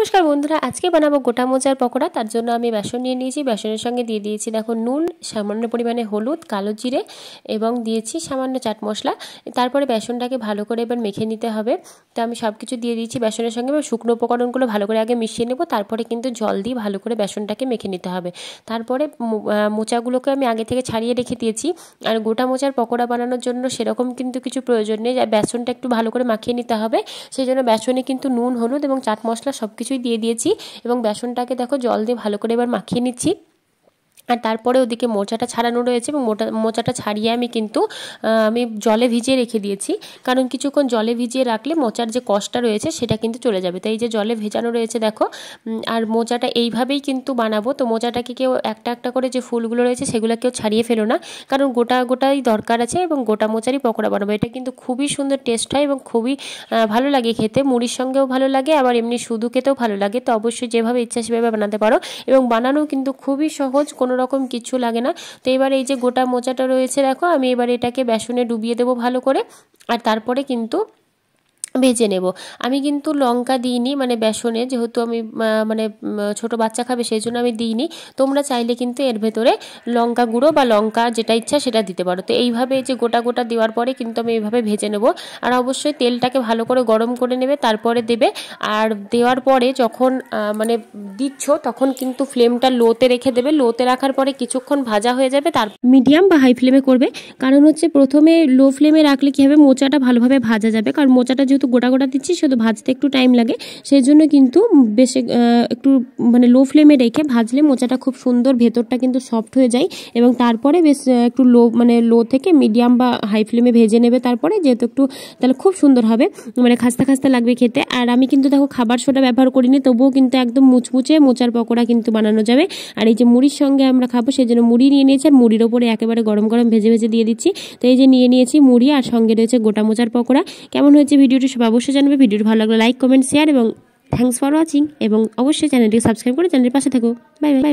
নমস্কার বন্ধুরা আজকে বানাবো গোটা মোজার পকোড়া তার জন্য আমি বেসন নিয়ে নিয়েছি বেসনের সঙ্গে দিয়ে দিয়েছি দেখো নুন সামান্য পরিমাণে হলুদ কালো জিরে এবং দিয়েছি সামান্য চাট মশলা তারপরে বেসনটাকে ভালো করে এবার মেখে নিতে হবে তো আমি সব কিছু দিয়ে দিয়েছি বেসনের সঙ্গে এবার শুকনো উপকরণগুলো ভালো করে আগে মিশিয়ে নেব তারপরে কিন্তু জল দিয়ে ভালো করে বেসনটাকে মেখে নিতে হবে তারপরে মোচাগুলোকে আমি আগে থেকে ছাড়িয়ে রেখে দিয়েছি আর গোটা মোচার পকোড়া বানানোর জন্য সেরকম কিন্তু কিছু প্রয়োজন নেই বেসনটা একটু ভালো করে মাখিয়ে নিতে হবে সেই জন্য বেসনে কিন্তু নুন হলুদ এবং চাট মশলা সব কিছু কিছুই দিয়ে দিয়েছি এবং বেসনটাকে দেখো জল দিয়ে ভালো করে এবার মাখিয়ে নিচ্ছি আর তারপরে ওদিকে মোচাটা ছাড়ানো রয়েছে এবং মোটা মোচাটা ছাড়িয়ে আমি কিন্তু আমি জলে ভিজিয়ে রেখে দিয়েছি কারণ কিছুক্ষণ জলে ভিজিয়ে রাখলে মোচার যে কষ্টটা রয়েছে সেটা কিন্তু চলে যাবে তাই যে জলে ভেজানো রয়েছে দেখো আর মোচাটা এইভাবেই কিন্তু বানাবো তো মোচাটাকে কেউ একটা একটা করে যে ফুলগুলো রয়েছে সেগুলো কেউ ছাড়িয়ে ফেলো না কারণ গোটা গোটাই দরকার আছে এবং গোটা মোচারই পকোড়া বানাবো এটা কিন্তু খুবই সুন্দর টেস্ট হয় এবং খুবই ভালো লাগে খেতে মুড়ির সঙ্গেও ভালো লাগে আবার এমনি শুধু খেতেও ভালো লাগে তো অবশ্যই যেভাবে ইচ্ছা সেভাবে বানাতে পারো এবং বানানো কিন্তু খুবই সহজ কোনো রকম কিছু লাগে না তো এবার এই যে গোটা মোচাটা রয়েছে দেখো আমি এবার এটাকে বেসনে ডুবিয়ে দেবো ভালো করে আর তারপরে কিন্তু ভেজে নেব আমি কিন্তু লঙ্কা দিইনি মানে বেসনে যেহেতু আমি মানে ছোট বাচ্চা খাবে সেই জন্য আমি দিইনি তোমরা চাইলে কিন্তু এর ভেতরে লঙ্কা গুঁড়ো বা লঙ্কা যেটা ইচ্ছা সেটা দিতে পারো তো এইভাবে যে গোটা গোটা দেওয়ার পরে কিন্তু আমি এইভাবে ভেজে নেব আর অবশ্যই তেলটাকে ভালো করে গরম করে নেবে তারপরে দেবে আর দেওয়ার পরে যখন মানে দিচ্ছ তখন কিন্তু ফ্লেমটা লোতে রেখে দেবে লোতে রাখার পরে কিছুক্ষণ ভাজা হয়ে যাবে তার মিডিয়াম বা হাই ফ্লেমে করবে কারণ হচ্ছে প্রথমে লো ফ্লেমে রাখলে কী হবে মোচাটা ভালোভাবে ভাজা যাবে কারণ মোচাটা যেহেতু গোটা গোটা দিচ্ছি সেহেতু ভাজতে একটু টাইম লাগে সেই জন্য কিন্তু বেশ একটু মানে লো ফ্লেমে রেখে ভাজলে মোচাটা খুব সুন্দর ভেতরটা কিন্তু সফট হয়ে যায় এবং তারপরে বেশ একটু লো মানে লো থেকে মিডিয়াম বা হাই ফ্লেমে ভেজে নেবে তারপরে যেহেতু একটু তাহলে খুব সুন্দর হবে মানে খাস্তা খাস্তা লাগবে খেতে আর আমি কিন্তু দেখো খাবার সোটা ব্যবহার করিনি তবুও কিন্তু একদম মুচমুচে মোচার পকোড়া কিন্তু বানানো যাবে আর এই যে মুড়ির সঙ্গে আমরা খাবো সেই জন্য মুড়ি নিয়ে নিয়েছি আর মুড়ির ওপরে একেবারে গরম গরম ভেজে ভেজে দিয়ে দিচ্ছি তো এই যে নিয়ে নিয়েছি মুড়ি আর সঙ্গে রয়েছে গোটা মোচার পকোড়া কেমন হয়েছে ভিডিওটি সব অবশ্যই জানবে ভিডিওটি ভালো লাগলে লাইক কমেন্ট শেয়ার এবং থ্যাংকস ফর ওয়াচিং এবং অবশ্যই চ্যানেলটি সাবস্ক্রাইব করে চ্যানেলের পাশে থাকো বাই বাই